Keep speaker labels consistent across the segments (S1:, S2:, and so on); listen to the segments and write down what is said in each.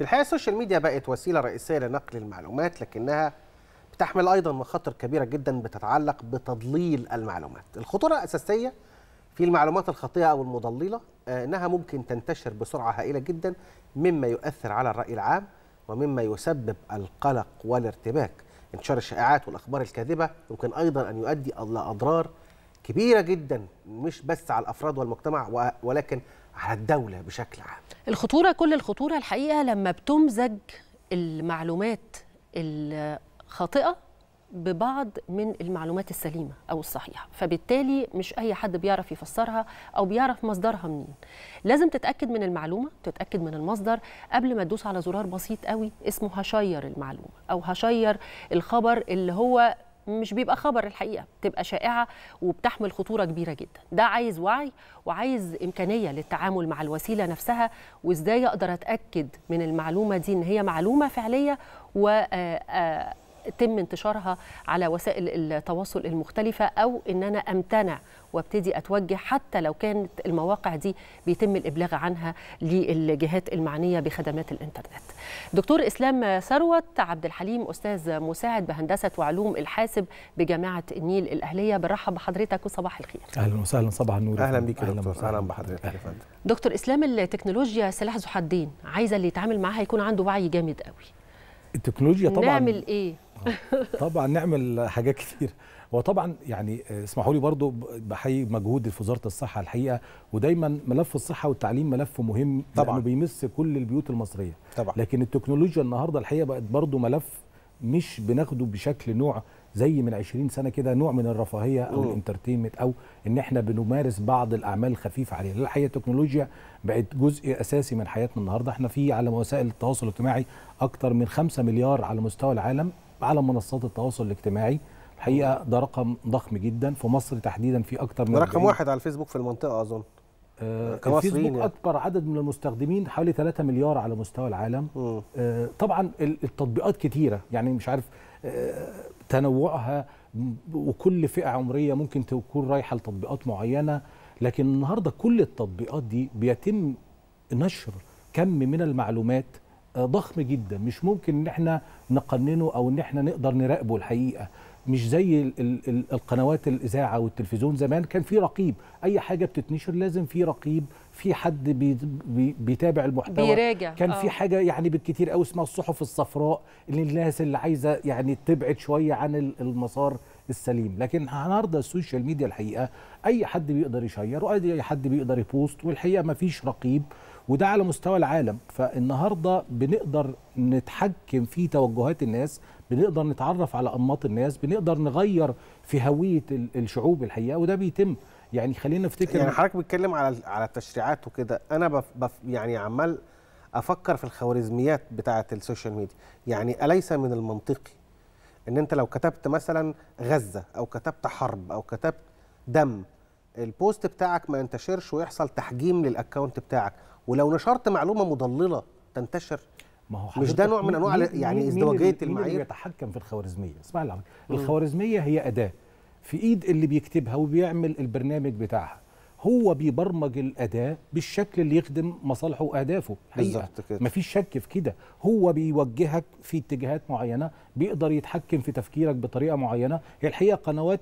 S1: في الحقيقه السوشيال ميديا بقت وسيله رئيسيه لنقل المعلومات لكنها بتحمل ايضا مخاطر كبيره جدا بتتعلق بتضليل المعلومات الخطوره الاساسيه في المعلومات الخاطئه او المضلله آه، انها ممكن تنتشر بسرعه هائله جدا مما يؤثر على الراي العام ومما يسبب القلق والارتباك انتشار الشائعات والاخبار الكاذبه يمكن ايضا ان يؤدي الى اضرار كبيره جدا مش بس على الافراد والمجتمع ولكن على الدولة بشكل عام
S2: الخطورة كل الخطورة الحقيقة لما بتمزج المعلومات الخاطئة ببعض من المعلومات السليمة أو الصحيحة فبالتالي مش أي حد بيعرف يفسرها أو بيعرف مصدرها منين لازم تتأكد من المعلومة تتأكد من المصدر قبل ما تدوس على زرار بسيط قوي اسمه هشير المعلومة أو هشير الخبر اللي هو مش بيبقى خبر الحقيقه بتبقى شائعه وبتحمل خطوره كبيره جدا ده عايز وعي وعايز امكانيه للتعامل مع الوسيله نفسها وازاي اقدر اتاكد من المعلومه دي ان هي معلومه فعليه و آه، آه، يتم انتشارها على وسائل التواصل المختلفة أو إن أنا أمتنع وابتدي أتوجه حتى لو كانت المواقع دي بيتم الإبلاغ عنها للجهات المعنية بخدمات الإنترنت دكتور إسلام ثروت عبد الحليم أستاذ مساعد بهندسة وعلوم الحاسب بجامعة النيل الأهلية بنرحب بحضرتك وصباح الخير
S3: أهلا وسهلا صباح النور
S1: أهلا بيك يا دكتور أهلا بحضرتك أهلا.
S2: دكتور إسلام التكنولوجيا سلاح ذو حدين عايزة اللي يتعامل معاها يكون عنده وعي جامد قوي
S3: التكنولوجيا طبعا نعمل إيه طبعا نعمل حاجات كتير وطبعا يعني اسمحوا لي برضو بحيي مجهود في وزاره الصحه الحقيقه ودايما ملف الصحه والتعليم ملف مهم طبعا لانه بيمس كل البيوت المصريه طبعا لكن التكنولوجيا النهارده الحقيقه بقت برضو ملف مش بناخده بشكل نوع زي من 20 سنه كده نوع من الرفاهيه او الانترتينمنت او ان احنا بنمارس بعض الاعمال الخفيفه عليها الحقيقه التكنولوجيا بقت جزء اساسي من حياتنا النهارده احنا في على وسائل التواصل الاجتماعي اكتر من 5 مليار على مستوى العالم على منصات التواصل الاجتماعي الحقيقه ده رقم ضخم جدا في مصر تحديدا في اكتر من رقم واحد
S1: على الفيسبوك في المنطقه اظن آه، آه، الفيسبوك يعني.
S3: اكبر عدد من المستخدمين حوالي 3 مليار على مستوى العالم آه، طبعا التطبيقات كتيره يعني مش عارف تنوعها وكل فئه عمريه ممكن تكون رايحه لتطبيقات معينه لكن النهارده كل التطبيقات دي بيتم نشر كم من المعلومات ضخم جدا مش ممكن ان احنا نقننه او ان احنا نقدر نراقبه الحقيقه مش زي القنوات الاذاعه والتلفزيون زمان كان في رقيب اي حاجه بتتنشر لازم في رقيب في حد بي بي بيتابع المحتوى بيراجع كان أوه. في آه. حاجه يعني بالكثير قوي اسمها الصحف الصفراء اللي الناس اللي عايزه يعني تبعد شويه عن المسار السليم لكن النهارده السوشيال ميديا الحقيقه اي حد بيقدر يشير واي حد بيقدر يبوست والحقيقه ما فيش رقيب وده على مستوى العالم فالنهارده بنقدر نتحكم في توجهات الناس بنقدر نتعرف على انماط الناس بنقدر نغير في هويه الشعوب الحقيقه وده بيتم يعني خلينا نفتكر
S1: يعني حضرتك بتتكلم على على التشريعات وكده انا بف بف يعني عمال افكر في الخوارزميات بتاعه السوشيال ميديا يعني اليس من المنطقي ان انت لو كتبت مثلا غزه او كتبت حرب او كتبت دم البوست بتاعك ما ينتشرش ويحصل تحجيم للاكونت بتاعك ولو نشرت معلومه مضلله تنتشر
S3: ما هو مش ده نوع من انواع يعني ازدواجيه المعايير اللي بيتحكم في الخوارزميه اسمعني الخوارزميه هي اداه في ايد اللي بيكتبها وبيعمل البرنامج بتاعها هو بيبرمج الاداه بالشكل اللي يخدم مصالحه واهدافه بالظبط كده مفيش شك في كده هو بيوجهك في اتجاهات معينه بيقدر يتحكم في تفكيرك بطريقه معينه هي الحقيقه قنوات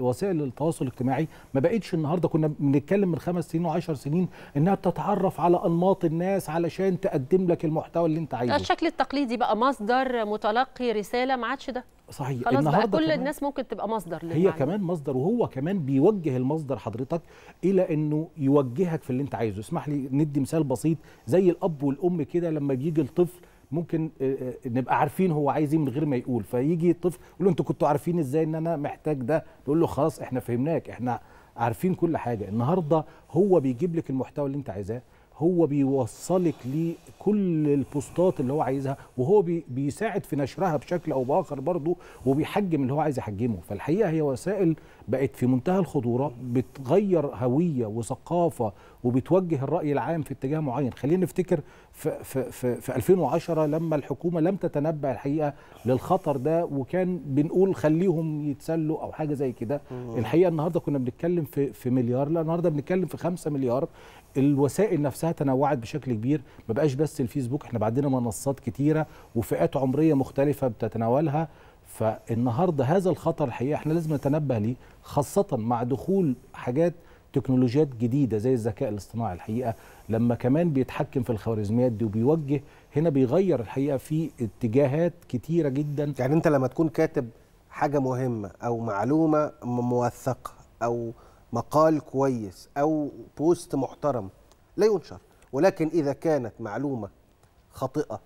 S3: وسائل التواصل الاجتماعي ما بقتش النهارده كنا بنتكلم من خمس سنين وعشر سنين انها بتتعرف على انماط الناس علشان تقدم لك المحتوى اللي انت عايزه الشكل
S2: التقليدي بقى مصدر متلقي رساله ما عادش ده
S3: صحيح خلاص بقى كل الناس
S2: ممكن تبقى مصدر للمعلومة. هي كمان
S3: مصدر وهو كمان بيوجه المصدر حضرتك الى انه يوجهك في اللي انت عايزه اسمح لي ندي مثال بسيط زي الاب والام كده لما بيجي الطفل ممكن آه، آه، نبقى عارفين هو عايز ايه من غير ما يقول فيجي الطفل يقول له انتوا كنتوا عارفين ازاي ان انا محتاج ده نقول له خلاص احنا فهمناك احنا عارفين كل حاجه النهارده هو بيجيب لك المحتوى اللي انت عايزاه هو بيوصلك لكل البوستات اللي هو عايزها وهو بيساعد في نشرها بشكل او باخر برضه وبيحجم اللي هو عايز يحجمه فالحقيقه هي وسائل بقت في منتهى الخطوره بتغير هويه وثقافه وبتوجه الراي العام في اتجاه معين خلينا نفتكر في, في, في, في 2010 لما الحكومه لم تتنبأ الحقيقه للخطر ده وكان بنقول خليهم يتسلوا او حاجه زي كده الحقيقه النهارده كنا بنتكلم في في مليار لا النهارده بنتكلم في 5 مليار الوسائل نفسها تنوعت بشكل كبير ما بقاش بس الفيسبوك احنا بعدنا منصات كتيره وفئات عمريه مختلفه بتتناولها فالنهارده هذا الخطر الحقيقه احنا لازم نتنبه ليه خاصه مع دخول حاجات تكنولوجيات جديده زي الذكاء الاصطناعي الحقيقه لما كمان بيتحكم في الخوارزميات دي وبيوجه هنا بيغير الحقيقه في اتجاهات كتيره جدا يعني انت لما تكون كاتب
S1: حاجه مهمه او معلومه موثقه او مقال كويس أو بوست محترم لا ينشر ولكن إذا كانت معلومة خاطئة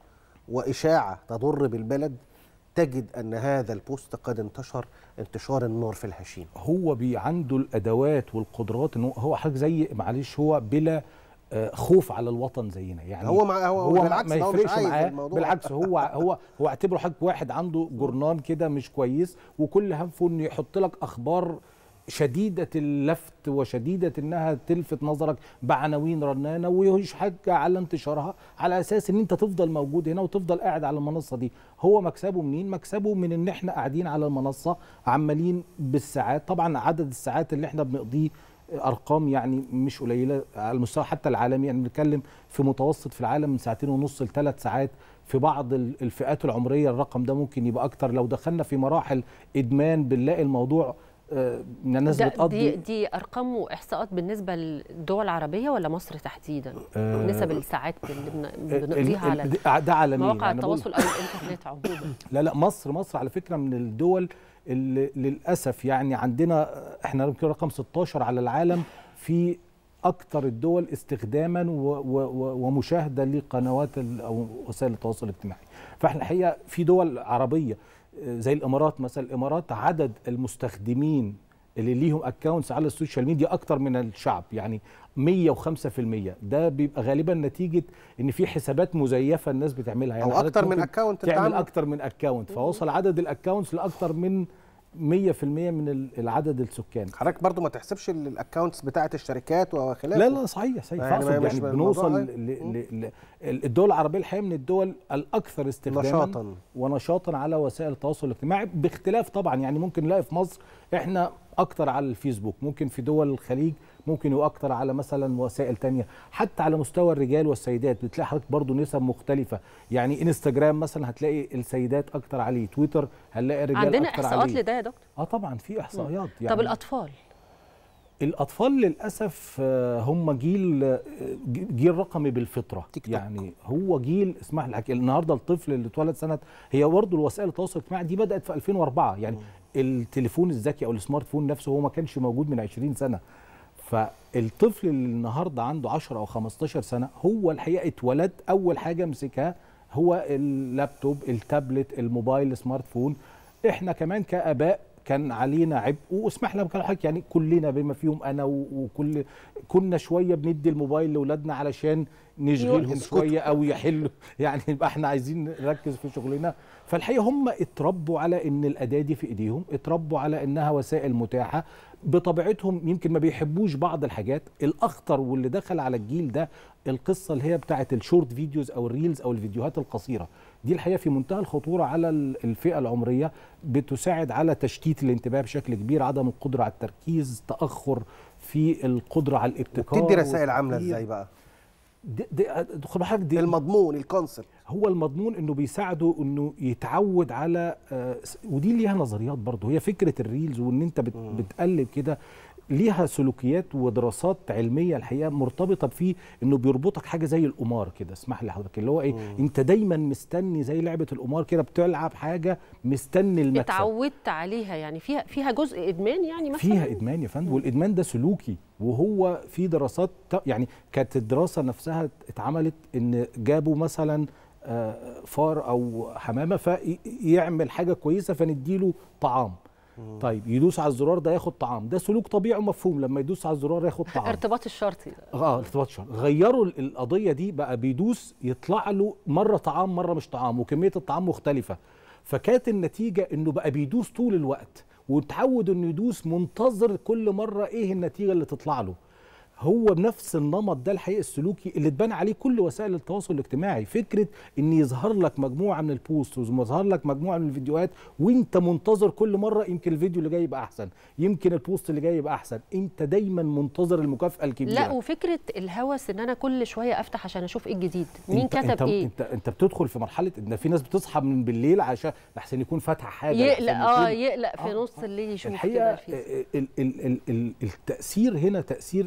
S1: وإشاعة تضر بالبلد تجد أن هذا البوست قد
S3: انتشر انتشار النار في الهشيم هو بي عنده الأدوات والقدرات إنه هو حضرتك زي معلش هو بلا آه، خوف على الوطن زينا يعني هو مع هو, هو بالعكس ما يفرقش معاه بالعكس هو هو هو اعتبره حضرتك واحد عنده جرنان كده مش كويس وكل هنفه انه يحط لك اخبار شديدة اللفت وشديدة انها تلفت نظرك بعناوين رنانة ويهش حاجة على انتشارها على اساس ان انت تفضل موجود هنا وتفضل قاعد على المنصة دي هو مكسبه منين؟ مكسبه من ان احنا قاعدين على المنصة عمالين بالساعات طبعا عدد الساعات اللي احنا بنقضيه ارقام يعني مش قليله على المستوى حتى العالمي يعني بنتكلم في متوسط في العالم من ساعتين ونص لثلاث ساعات في بعض الفئات العمريه الرقم ده ممكن يبقى اكتر لو دخلنا في مراحل ادمان بنلاقي الموضوع من الناس بتقضي دي
S2: دي ارقام واحصاءات بالنسبه للدول العربيه ولا مصر تحديدا آه نسب الساعات اللي بنقضيها على ده عالمي مواقع يعني التواصل او الانترنت عموما
S3: لا لا مصر مصر على فكره من الدول اللي للاسف يعني عندنا احنا يمكن رقم 16 على العالم في اكثر الدول استخداما ومشاهده لقنوات او وسائل التواصل الاجتماعي فاحنا الحقيقه في دول عربيه زي الامارات مثلا الامارات عدد المستخدمين اللي ليهم اكونتس على السوشيال ميديا اكتر من الشعب يعني 105% ده بيبقى غالبا نتيجه ان في حسابات مزيفه الناس بتعملها يعني او اكتر من اكونت تعمل اكتر من اكونت فوصل عدد الاكونتس لاكتر من 100% من العدد السكان حضرتك برضو ما تحسبش الاكونتس بتاعه الشركات وخلافه لا لا صحيح صحيح يعني, يعني, يعني بنوصل ل... ل... الدول العربيه الحقيقه من الدول الاكثر استخداما نشاطا ونشاطا على وسائل التواصل الاجتماعي باختلاف طبعا يعني ممكن نلاقي في مصر احنا اكثر على الفيسبوك ممكن في دول الخليج ممكن يبقوا اكتر على مثلا وسائل تانية حتى على مستوى الرجال والسيدات بتلاقي حضرتك برضه نسب مختلفه يعني انستجرام مثلا هتلاقي السيدات اكتر عليه تويتر هنلاقي الرجال اكتر عليه عندنا احصاءات لده يا دكتور اه طبعا في احصائيات يعني طب الاطفال الاطفال للاسف آه، هم جيل آه، جيل رقمي بالفطره تيك يعني هو جيل اسمح لي النهارده الطفل اللي اتولد سنه هي برضه الوسائل التواصل الاجتماعي دي بدات في 2004 يعني م. التليفون الذكي او السمارت فون نفسه هو ما كانش موجود من 20 سنه فالطفل اللي النهارده عنده 10 او 15 سنه هو الحقيقه اتولد اول حاجه مسكها هو اللابتوب التابلت الموبايل السمارت فون احنا كمان كاباء كان علينا عبء واسمح لي بكلام حضرتك يعني كلنا بما فيهم انا وكل كنا شويه بندي الموبايل لاولادنا علشان نشغلهم شويه او يحلوا يعني يبقى احنا عايزين نركز في شغلنا فالحقيقه هم اتربوا على ان الاداه دي في ايديهم اتربوا على انها وسائل متاحه بطبيعتهم يمكن ما بيحبوش بعض الحاجات الاخطر واللي دخل على الجيل ده القصه اللي هي بتاعه الشورت فيديوز او الريلز او الفيديوهات القصيره دي الحقيقه في منتهى الخطوره على الفئه العمريه بتساعد على تشتيت الانتباه بشكل كبير عدم القدره على التركيز تاخر في القدره على الابتكار بتدي رسائل عامله ازاي بقى دي دي خد دي المضمون الكونسل هو المضمون انه بيساعده انه يتعود على آه، ودي ليها نظريات برضه هي فكره الريلز وان انت بتقلب كده ليها سلوكيات ودراسات علميه الحقيقه مرتبطه بفيه انه بيربطك حاجه زي القمار كده اسمح لي حضرتك اللي هو ايه مم. انت دايما مستني زي لعبه القمار كده بتلعب حاجه مستني المكسب
S2: اتعودت عليها يعني فيها فيها جزء ادمان يعني مثلا فيها
S3: ادمان يا فندم والادمان ده سلوكي وهو في دراسات يعني كانت الدراسه نفسها اتعملت ان جابوا مثلا آه، فار او حمامه فيعمل حاجه كويسه فنديله طعام مم. طيب يدوس على الزرار ده ياخد طعام ده سلوك طبيعي ومفهوم لما يدوس على الزرار ياخد طعام ارتباط الشرطي اه ارتباط الشرطي غيروا القضيه دي بقى بيدوس يطلع له مره طعام مره مش طعام وكميه الطعام مختلفه فكانت النتيجه انه بقى بيدوس طول الوقت وتعود انه يدوس منتظر كل مره ايه النتيجه اللي تطلع له هو بنفس النمط ده الحقيقي السلوكي اللي اتبنى عليه كل وسائل التواصل الاجتماعي فكره ان يظهر لك مجموعه من البوستز ويظهر لك مجموعه من الفيديوهات وانت منتظر كل مره يمكن الفيديو اللي جاي يبقى احسن يمكن البوست اللي جاي يبقى احسن انت دايما منتظر المكافاه الكبيره لا
S2: وفكره الهوس ان انا كل شويه افتح عشان اشوف ايه الجديد مين انت كتب انت ايه
S3: انت انت بتدخل في مرحله ان في ناس بتصحى من بالليل عشان احسن يكون فاتح حاجه يقلق اه
S2: يقلق في آه نص آه. الليل يشوف الحقيقه
S3: ال التاثير هنا تاثير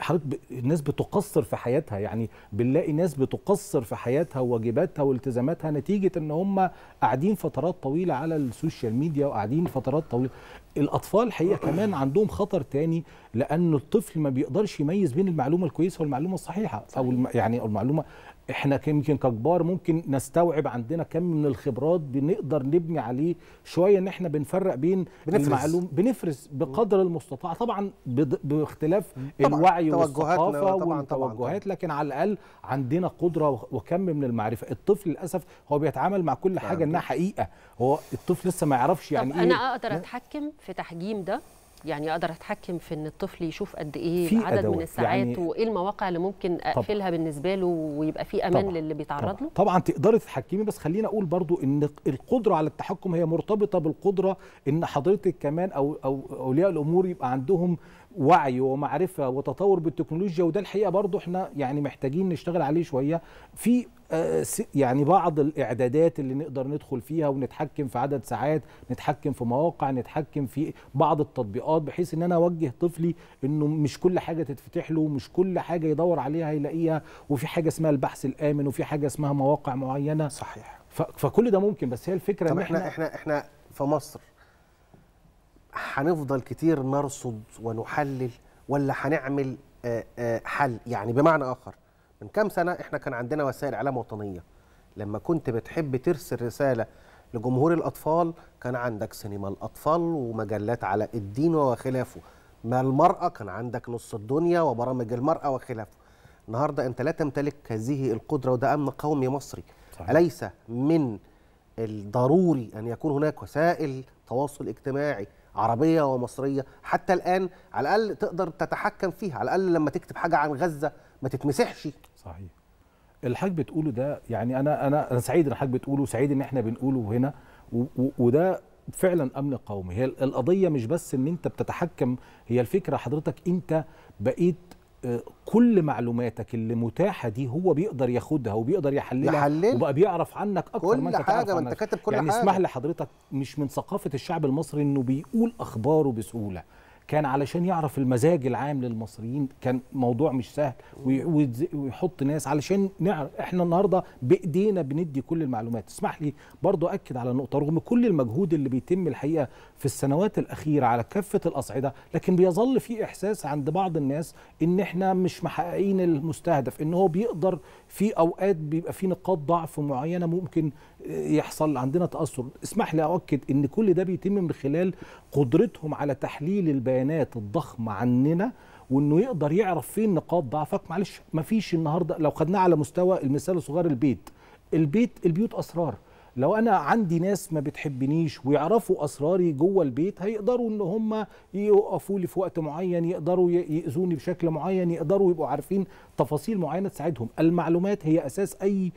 S3: حضرتك ب... الناس بتقصر في حياتها يعني بنلاقي ناس بتقصر في حياتها وواجباتها والتزاماتها نتيجه ان هم قاعدين فترات طويله على السوشيال ميديا وقاعدين فترات طويله الاطفال الحقيقه كمان عندهم خطر تاني لان الطفل ما بيقدرش يميز بين المعلومه الكويسه والمعلومه الصحيحه صحيح. او الم... يعني المعلومه احنا يمكن ككبار ممكن نستوعب عندنا كم من الخبرات بنقدر نبني عليه شويه ان احنا بنفرق بين بنفرز. المعلوم بنفرز بقدر المستطاع طبعا باختلاف طبعًا. الوعي والثقافه طبعًا والتوجهات طبعًا. طبعًا. لكن على الاقل عندنا قدره وكم من المعرفه الطفل للاسف هو بيتعامل مع كل حاجه انها حقيقه هو الطفل لسه ما يعرفش يعني ايه انا اقدر
S2: اتحكم في تحجيم ده يعني اقدر اتحكم في ان الطفل يشوف قد ايه عدد أدوات. من الساعات يعني وايه المواقع اللي ممكن اقفلها طبعًا. بالنسبه له ويبقى في امان طبعًا. للي بيتعرض له
S3: طبعا تقدري تتحكمي بس خلينا اقول برضو ان القدره على التحكم هي مرتبطه بالقدره ان حضرتك كمان او او اولياء الامور يبقى عندهم وعي ومعرفه وتطور بالتكنولوجيا وده الحقيقه برضو احنا يعني محتاجين نشتغل عليه شويه في آه، يعني بعض الاعدادات اللي نقدر ندخل فيها ونتحكم في عدد ساعات نتحكم في مواقع نتحكم في بعض التطبيقات بحيث ان انا اوجه طفلي انه مش كل حاجه تتفتح له ومش كل حاجه يدور عليها هيلاقيها وفي حاجه اسمها البحث الامن وفي حاجه اسمها مواقع معينه صحيح فكل ده ممكن بس هي الفكره طب إن احنا
S1: احنا احنا في مصر هنفضل كتير نرصد ونحلل ولا هنعمل آه، آه، حل يعني بمعنى اخر من كام سنه احنا كان عندنا وسائل اعلام وطنيه لما كنت بتحب ترسل رساله لجمهور الاطفال كان عندك سينما الاطفال ومجلات على الدين وخلافه ما المراه كان عندك نص الدنيا وبرامج المراه وخلافه النهارده انت لا تمتلك هذه القدره وده امن قومي مصري صحيح. اليس من الضروري ان يكون هناك وسائل تواصل اجتماعي عربية ومصرية حتى الآن على الأقل تقدر تتحكم فيها على الأقل
S3: لما تكتب حاجة عن غزة ما تتمسحش صحيح الحاج بتقوله ده يعني أنا أنا أنا سعيد إن الحاج بتقوله سعيد إن إحنا بنقوله هنا وده فعلا امن قومي هي القضيه مش بس ان انت بتتحكم هي الفكره حضرتك انت بقيت كل معلوماتك اللي متاحه دي هو بيقدر ياخدها وبيقدر يحللها يحلل. وبقى بيعرف عنك اكتر كل ما انت حاجه ما انت كاتب كل يعني حاجه يعني اسمح لحضرتك مش من ثقافه الشعب المصري انه بيقول اخباره بسهوله كان علشان يعرف المزاج العام للمصريين كان موضوع مش سهل ويحط ناس علشان نعرف احنا النهارده بايدينا بندي كل المعلومات اسمح لي برضو اكد على نقطه رغم كل المجهود اللي بيتم الحقيقه في السنوات الاخيره على كافه الاصعده لكن بيظل في احساس عند بعض الناس ان احنا مش محققين المستهدف ان هو بيقدر في اوقات بيبقى في نقاط ضعف معينه ممكن يحصل عندنا تاثر اسمح لي اؤكد ان كل ده بيتم من خلال قدرتهم على تحليل البيانات الضخمه عننا وانه يقدر يعرف فين نقاط ضعفك معلش مفيش النهارده لو خدناه على مستوى المثال الصغير البيت البيت البيوت اسرار لو انا عندي ناس ما بتحبنيش ويعرفوا اسراري جوه البيت هيقدروا ان هم يقفوا لي في وقت معين يقدروا ياذوني بشكل معين يقدروا يبقوا عارفين تفاصيل معينه تساعدهم المعلومات هي اساس اي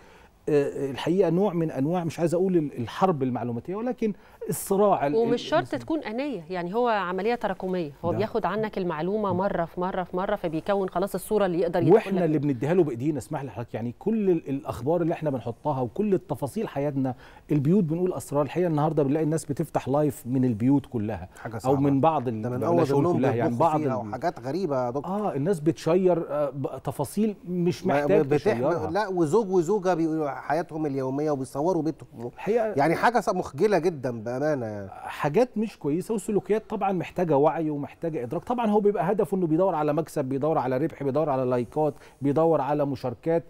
S3: آه، الحقيقه نوع من انواع مش عايز اقول الحرب المعلوماتيه ولكن الصراع ومش شرط
S2: تكون انيه يعني هو عمليه تراكميه هو ده. نعم. بياخد عنك المعلومه نعم. مره في مره في مره فبيكون خلاص الصوره اللي يقدر يدخلها واحنا
S3: اللي بنديها له بايدينا اسمح لي حضرتك يعني كل الاخبار اللي احنا بنحطها وكل التفاصيل حياتنا البيوت بنقول اسرار الحقيقه النهارده بنلاقي الناس بتفتح لايف من البيوت كلها حاجة صعبة. او من بعض ده من اول كلها يعني بعض او حاجات غريبه يا دكتور اه الناس بتشير آه، تفاصيل مش محتاج تشيرها لا وزوج وزوجه بيقولوا حياتهم
S1: اليوميه وبيصوروا بيتهم الحقيقه يعني حاجه مخجله جدا بقى بامانه حاجات مش
S3: كويسه وسلوكيات طبعا محتاجه وعي ومحتاجه ادراك طبعا هو بيبقى هدفه انه بيدور على مكسب بيدور على ربح بيدور على لايكات بيدور على مشاركات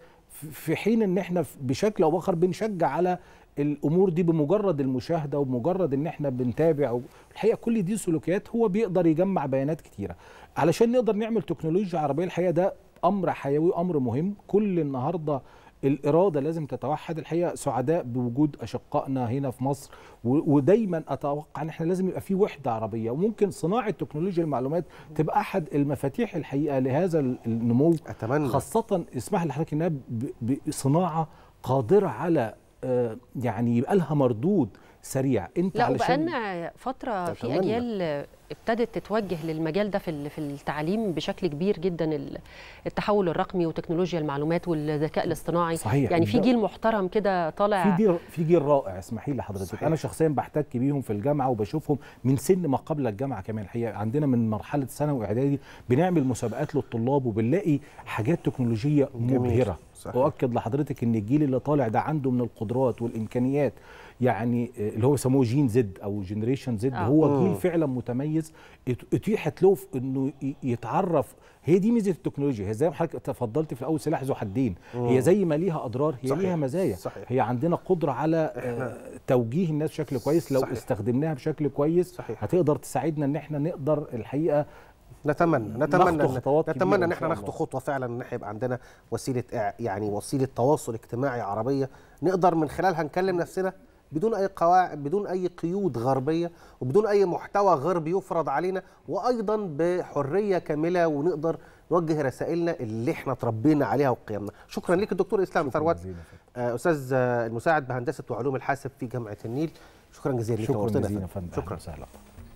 S3: في حين ان احنا بشكل او باخر بنشجع على الامور دي بمجرد المشاهده وبمجرد ان احنا بنتابع الحقيقه كل دي سلوكيات هو بيقدر يجمع بيانات كتيره علشان نقدر نعمل تكنولوجيا عربيه الحقيقه ده امر حيوي امر مهم كل النهارده الاراده لازم تتوحد الحقيقه سعداء بوجود اشقائنا هنا في مصر ودايما اتوقع ان احنا لازم يبقى في وحده عربيه وممكن صناعه تكنولوجيا المعلومات تبقى احد المفاتيح الحقيقه لهذا النمو أتمنى. خاصه اسمح لحضرتك انها بصناعه قادره على آه، يعني يبقى لها مردود سريع انت لا وبقالنا
S2: فتره في اجيال ابتدت تتوجه للمجال ده في في التعليم بشكل كبير جدا التحول الرقمي وتكنولوجيا المعلومات والذكاء الاصطناعي صحيح يعني في جيل محترم كده طالع في جيل
S3: في جيل رائع اسمحي لي حضرتك انا شخصيا بحتك بيهم في الجامعه وبشوفهم من سن ما قبل الجامعه كمان الحقيقه عندنا من مرحله ثانوي واعدادي بنعمل مسابقات للطلاب وبنلاقي حاجات تكنولوجيه مبهره صحيح. اؤكد لحضرتك ان الجيل اللي طالع ده عنده من القدرات والامكانيات يعني آه، اللي هو بيسموه جين زد او جنريشن زد آه. هو جيل فعلا متميز اتيحت له انه يتعرف هي دي ميزه التكنولوجيا هي زي ما حضرتك تفضلت في الاول سلاح ذو حدين هي زي ما ليها اضرار هي صحيح. ليها مزايا صحيح. هي عندنا قدره على آه، توجيه الناس بشكل كويس لو صحيح. استخدمناها بشكل كويس صحيح. هتقدر تساعدنا ان احنا نقدر الحقيقه نتمنى نتمنى خطوات نتمنى ان
S1: احنا ناخد خطوه فعلا ان احنا يبقى عندنا وسيله يعني وسيله تواصل اجتماعي عربيه نقدر من خلالها نكلم نفسنا بدون اي قواعد بدون اي قيود غربيه وبدون اي محتوى غربي يفرض علينا وايضا بحريه كامله ونقدر نوجه رسائلنا اللي احنا اتربينا عليها وقيمنا شكرا لك الدكتور اسلام ثروت آه، استاذ آه، المساعد بهندسه وعلوم الحاسب في جامعه النيل شكرا جزيلا لك شكرا جزيلا
S3: فندم شكرا سهلا